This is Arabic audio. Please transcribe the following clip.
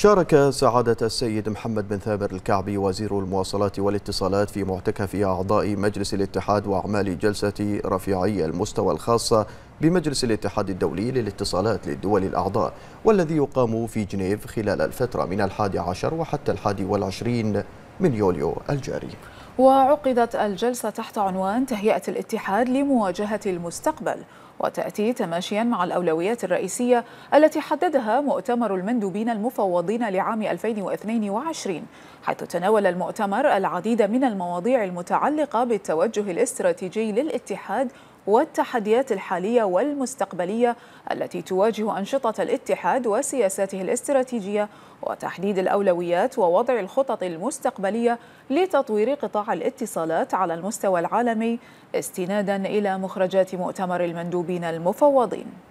شارك سعادة السيد محمد بن ثابر الكعبي وزير المواصلات والاتصالات في معتكف أعضاء مجلس الاتحاد وأعمال جلسة رفيعي المستوى الخاصة بمجلس الاتحاد الدولي للاتصالات للدول الأعضاء والذي يقام في جنيف خلال الفترة من الحادي عشر وحتى الحادي والعشرين من يوليو الجاري وعقدت الجلسة تحت عنوان تهيئة الاتحاد لمواجهة المستقبل وتأتي تماشيا مع الأولويات الرئيسية التي حددها مؤتمر المندوبين المفوضين لعام 2022 حيث تناول المؤتمر العديد من المواضيع المتعلقة بالتوجه الاستراتيجي للاتحاد والتحديات الحالية والمستقبلية التي تواجه أنشطة الاتحاد وسياساته الاستراتيجية وتحديد الأولويات ووضع الخطط المستقبلية لتطوير قطاع الاتصالات على المستوى العالمي استنادا إلى مخرجات مؤتمر المندوبين المفوضين